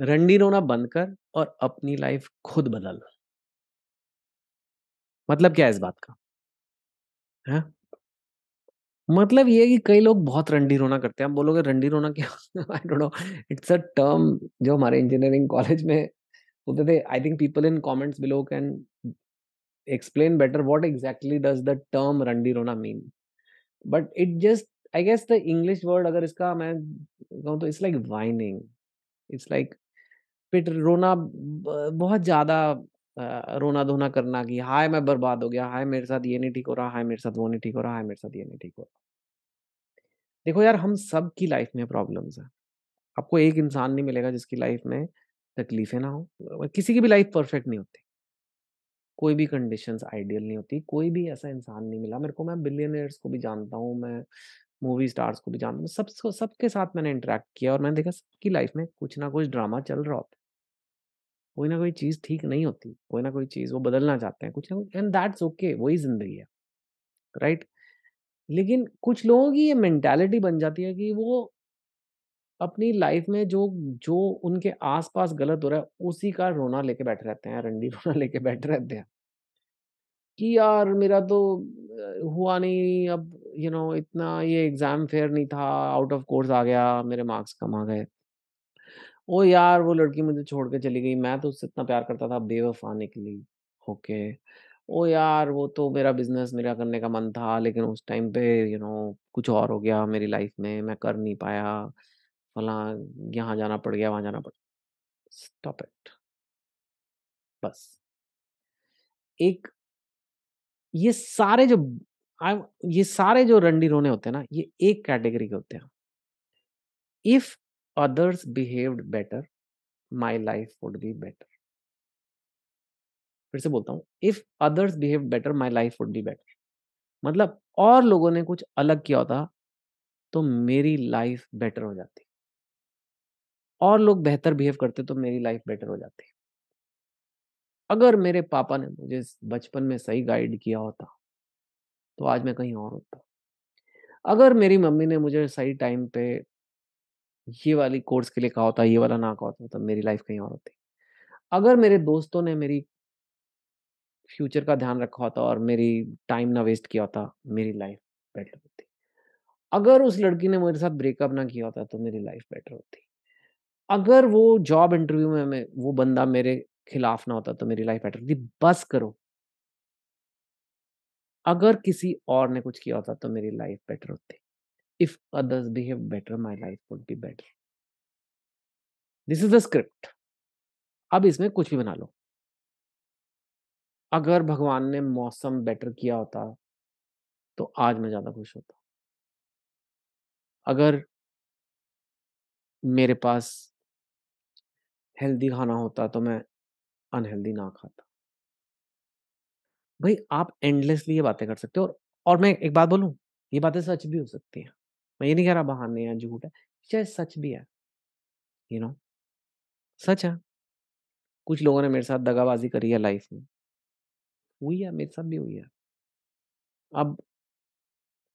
रंडी रोना बंद कर और अपनी लाइफ खुद बदल मतलब क्या है इस बात का है हाँ? मतलब ये कि कई लोग बहुत रंडी रोना करते हैं आप बोलोगे रंडी रोना क्या I don't know it's a term जो हमारे इंजीनियरिंग कॉलेज में बोलते थे I think people in comments below can explain better what exactly does the term रंडी रोना mean but it just I guess the English word अगर इसका मैं कहूँ तो it's like whining it's like फिर रोना बहुत ज़्यादा रोना-धोना करना कि हाय मैं बर्बाद हो गया, हाय मेरे साथ ये नहीं ठीक हो रहा, हाय मेरे साथ वो नहीं ठीक हो रहा, हाय मेरे साथ ये नहीं ठीक हो रहा। देखो यार, हम सब की लाइफ में प्रॉब्लम्स हैं। आपको एक इंसान नहीं मिलेगा जिसकी लाइफ में तकलीफ़ें ना हो। किसी की भी लाइफ परफेक्ट नहीं होती। कोई भी कंडीशंस आइडियल नहीं होती। कोई भी ऐसा इंसान नहीं मिला मेरे को, मैं बिलियनर्स को भी जानता हूँ, मैं मूवी स्टार्स को भी जानता हूँ। सब सबके साथ मैंने इंटरेक्ट किया और मैंने देखा सबकी लाइफ में कुछ ना कुछ ड्रामा चल रहा होता है। कोई ना कोई चीज़ ठीक नहीं होती कोई ना कोई चीज़ वो बदलना चाहते हैं कुछ ना कुछ एंड दैट्स ओके वही ज़िंदगी है राइट लेकिन कुछ लोगों की ये मैंटेलिटी बन जाती है कि वो अपनी लाइफ में जो जो उनके आसपास गलत हो रहा है उसी का रोना लेके बैठे रहते हैं रंडी रोना लेके बैठे रहते हैं कि यार मेरा तो हुआ नहीं अब यू you नो know, इतना ये एग्ज़ाम फेयर नहीं था आउट ऑफ कोर्स आ गया मेरे मार्क्स कम आ गए ओ यार वो लड़की मुझे छोड़ के चली गई, मैं तो उससे इतना प्यार करता था, बेवफ़ा निकली। ओके। ओ यार वो तो मेरा बिज़नेस मेरा करने का मन था, लेकिन उस टाइम पे यू नो कुछ और हो गया मेरी लाइफ़ में, मैं कर नहीं पाया, फला यहाँ जाना पड़ गया, वहां जाना पड़ स्टॉप इट। बस। एक ये सारे जो ये सारे जो रंडी रोने होते हैं ना, ये एक कैटेगरी के होते हैं। If others behaved better my life would be better फिर से बोलता हूँ if others behave better my life would be better मतलब और लोगों ने कुछ अलग किया होता तो मेरी लाइफ बेटर हो जाती और लोग बेहतर बिहेव करते तो मेरी लाइफ बेटर हो जाती अगर मेरे पापा ने मुझे बचपन में सही गाइड किया होता तो आज मैं कहीं और होता अगर मेरी मम्मी ने मुझे सही टाइम पे ये वाली कोर्स के लिए कहा होता ये वाला ना कहा होता तो मेरी लाइफ कहीं और होती अगर मेरे दोस्तों ने मेरी फ्यूचर का ध्यान रखा होता और मेरी टाइम ना वेस्ट किया होता मेरी लाइफ बेटर होती अगर उस लड़की ने मेरे साथ ब्रेकअप ना किया होता तो मेरी लाइफ बेटर होती अगर वो जॉब इंटरव्यू में, में वो बंदा मेरे खिलाफ ना होता तो मेरी लाइफ बेटर होती बस करो अगर किसी और ने कुछ किया होता तो मेरी लाइफ बेटर होती if others behave better my life would be better this is the script अब इसमें कुछ भी बना लो अगर भगवान ने मौसम बेटर किया होता तो आज मैं ज्यादा खुश होता अगर मेरे पास हेल्दी खाना होता तो मैं अनहेल्दी ना खाता भाई आप एंडलेसली ये बातें कर सकते हो और, और मैं एक बात बोलूं ये बातें सच भी हो सकती हैं मैं ये नहीं कह रहा बहाने या झूठ है चाहे सच भी है यू नो सच है कुछ लोगों ने मेरे साथ दगाबाजी करी है लाइफ में हुई है मेरे साथ भी हुई है अब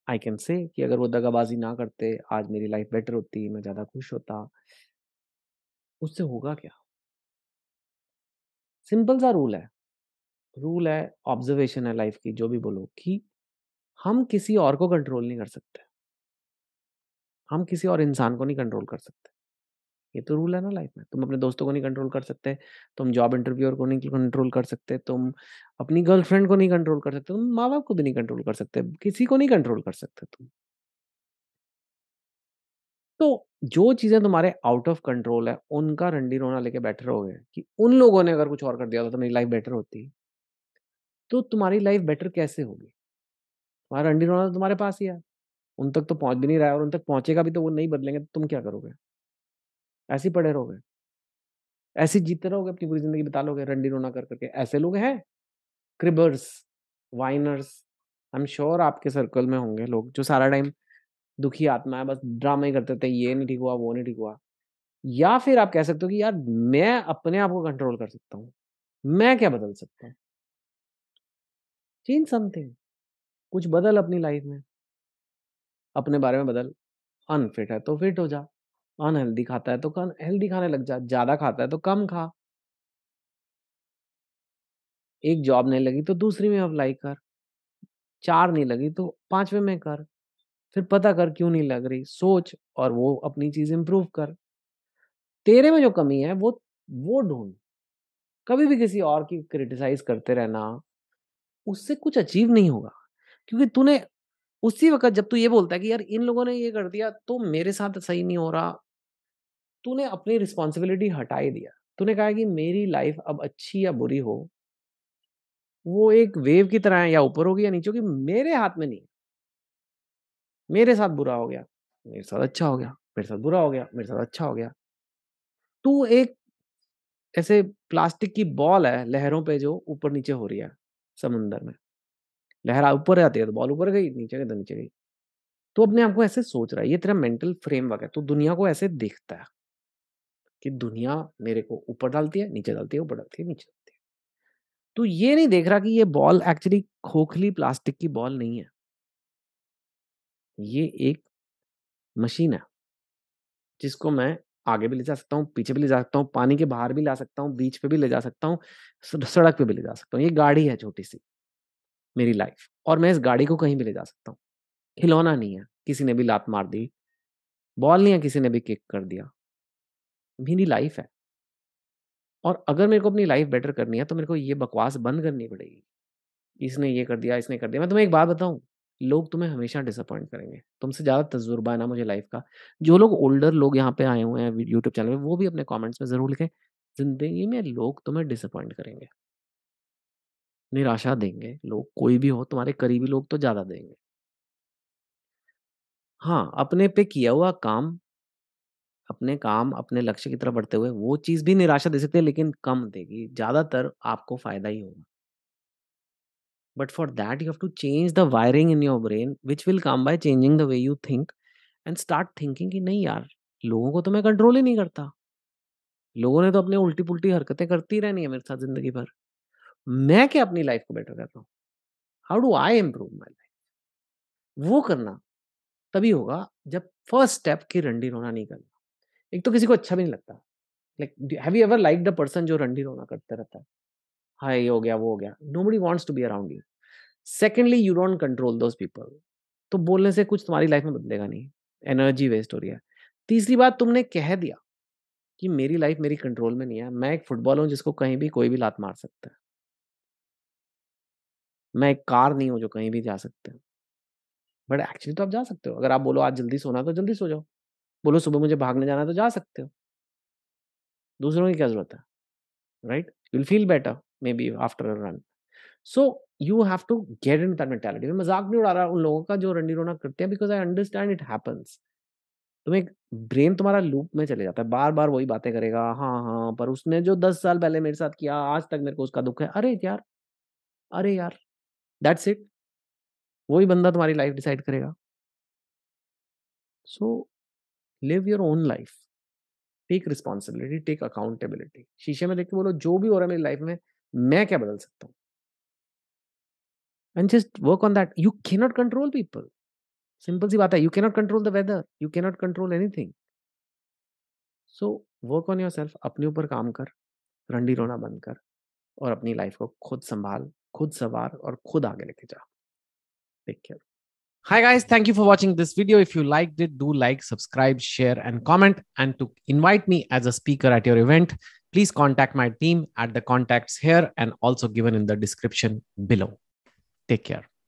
आई कैन से कि अगर वो दगाबाजी ना करते आज मेरी लाइफ बेटर होती मैं ज़्यादा खुश होता उससे होगा क्या सिंपल सा रूल है रूल है ऑब्जर्वेशन है लाइफ की जो भी बोलो कि हम किसी और को कंट्रोल नहीं कर सकते हम किसी और इंसान को नहीं कंट्रोल कर सकते ये तो रूल है ना लाइफ में तुम अपने दोस्तों को नहीं कंट्रोल कर सकते तुम जॉब इंटरव्यूअर को नहीं कंट्रोल कर सकते तुम अपनी गर्लफ्रेंड को नहीं कंट्रोल कर सकते तुम माँ बाप को भी नहीं कंट्रोल कर सकते किसी को नहीं कंट्रोल कर सकते तुम तो जो चीज़ें तुम्हारे आउट ऑफ कंट्रोल है उनका रंडी रोना लेके बैठे रहोगे कि उन लोगों ने अगर कुछ और कर दिया होता तो मेरी लाइफ बेटर होती तो तुम्हारी लाइफ बेटर कैसे होगी तुम्हारा रंडी रोना तो तुम्हारे पास ही है उन तक तो पहुंच भी नहीं रहा है और उन तक पहुंचेगा भी तो वो नहीं बदलेंगे तो तुम क्या करोगे ऐसे ही पड़े रहोगे ऐसे जीते रहोगे अपनी पूरी जिंदगी बिता लोगे रंडी रोना कर करके ऐसे लोग हैं cribbers whiners I am sure आपके सर्कल में होंगे लोग जो सारा टाइम दुखी आत्मा है बस ड्रामा ही करते थे ये नहीं ठीक हुआ वो नहीं ठीक हुआ या फिर आप कह सकते हो कि यार मैं अपने आप को कंट्रोल कर सकता हूँ मैं क्या बदल सकता हूँ चेंज समथिंग कुछ बदल अपनी लाइफ में अपने बारे में बदल अनफिट है तो फिट हो जा अनहेल्दी खाता है तो कम हेल्दी खाने लग जा ज्यादा खाता है तो कम खा एक जॉब नहीं लगी तो दूसरी में अप्लाई कर चार नहीं लगी तो पांचवे में कर फिर पता कर क्यों नहीं लग रही सोच और वो अपनी चीज इंप्रूव कर तेरे में जो कमी है वो वो ढूंढ कभी भी किसी और की क्रिटिसाइज करते रहना उससे कुछ अचीव नहीं होगा क्योंकि तूने उसी वक्त जब तू ये बोलता है कि यार इन लोगों ने ये कर दिया तो मेरे साथ सही नहीं हो रहा तूने अपनी रिस्पॉन्सिबिलिटी हटाई दिया तूने कहा कि मेरी लाइफ अब अच्छी या बुरी हो वो एक वेव की तरह है या ऊपर होगी या नीचे होगी मेरे हाथ में नहीं मेरे साथ बुरा हो गया मेरे साथ अच्छा हो गया मेरे साथ बुरा हो गया मेरे साथ अच्छा हो गया तू एक ऐसे प्लास्टिक की बॉल है लहरों पे जो ऊपर नीचे हो रही है समुंदर में लहरा ऊपर जाती है तो बॉल ऊपर गई नीचे गई तो नीचे गई तो अपने आप को ऐसे सोच रहा है ये तेरा मेंटल फ्रेमवर्क है तो दुनिया को ऐसे देखता है कि दुनिया मेरे को ऊपर डालती है नीचे डालती है ऊपर डालती है नीचे डालती है तो ये नहीं देख रहा कि ये बॉल एक्चुअली खोखली प्लास्टिक की बॉल नहीं है ये एक मशीन है जिसको मैं आगे भी ले जा सकता हूँ पीछे भी ले जा सकता हूँ पानी के बाहर भी ला सकता हूँ बीच पे भी ले जा सकता हूँ सड़क पे भी ले जा सकता हूँ ये गाड़ी है छोटी सी मेरी लाइफ और मैं इस गाड़ी को कहीं भी ले जा सकता हूँ खिलौना नहीं है किसी ने भी लात मार दी बॉल नहीं है किसी ने भी किक कर दिया मेरी लाइफ है और अगर मेरे को अपनी लाइफ बेटर करनी है तो मेरे को ये बकवास बंद करनी पड़ेगी इसने ये कर दिया इसने कर दिया मैं तुम्हें एक बात बताऊं लोग तुम्हें हमेशा डिसअपॉइंट करेंगे तुमसे ज़्यादा तजुर्बा है ना मुझे लाइफ का जो लोग ओल्डर लोग यहाँ पे आए हुए हैं यूट्यूब चैनल पे वो भी अपने कमेंट्स में ज़रूर लिखें ज़िंदगी में लोग तुम्हें डिसअपॉइंट करेंगे निराशा देंगे लोग कोई भी हो तुम्हारे करीबी लोग तो ज्यादा देंगे हाँ अपने पे किया हुआ काम अपने काम अपने लक्ष्य की तरफ बढ़ते हुए वो चीज भी निराशा दे सकती है लेकिन कम देगी ज्यादातर आपको फायदा ही होगा but for that you have to change the wiring in your brain which will come by changing the way you think and start thinking कि नहीं यार लोगों को तो मैं कंट्रोल ही नहीं करता लोगों ने तो अपने उल्टी पुल्टी हरकतें करती रहनी है मेरे साथ जिंदगी भर मैं क्या अपनी लाइफ को बेटर कर रहा हूँ how do I improve my life वो करना तभी होगा जब फर्स्ट स्टेप की रंडी रोना नहीं करना एक तो किसी को अच्छा भी नहीं लगता like have you ever like the person जो रंडी रोना करते रहता है हाँ ये हो गया वो हो गया nobody wants to be around you secondly you don't control those people तो बोलने से कुछ तुम्हारी लाइफ में बदलेगा नहीं एनर्जी वेस्ट हो रही है तीसरी बात तुमने कह दिया कि मेरी लाइफ मेरी कंट्रोल में नहीं है मैं एक फुटबॉल हूँ जिसको कहीं भी कोई भी लात मार सकता है मैं एक कार नहीं हूँ जो कहीं भी जा सकते बट एक्चुअली तो आप जा सकते हो अगर आप बोलो आज जल्दी सोना तो जल्दी सो जाओ बोलो सुबह मुझे भागने जाना तो जा सकते हो दूसरों की क्या जरूरत है right you'll feel better maybe after a run so you have to get in that mentality मैं मजाक नहीं उड़ा रहा उन लोगों का जो रंडी रोना करते हैं because I understand it happens तुम्हें ब्रेन तुम्हारा लूप में चले जाता है बार बार वही बातें करेगा हाँ हाँ पर उसने जो दस साल पहले मेरे साथ किया आज तक मेरे को उसका दुख है अरे यार अरे यार दैट्स इट वही बंदा तुम्हारी लाइफ डिसाइड करेगा so live your own life take responsibility take accountability शीशे में देख के बोलो जो भी हो रहा है मेरी लाइफ में मैं क्या बदल सकता हूँ and just work on that you not control people simple सी बात है you cannot control the weather you cannot control anything so work on yourself अपने ऊपर काम कर रंडी रोना बंद कर और अपनी लाइफ को खुद संभाल खुद सवार और खुद आगे लेके जा take care Hi guys, thank you for watching this video. If you liked it, do like, subscribe, share, and comment. And to invite me as a speaker at your event, please contact my team at the contacts here and also given in the description below. Take care.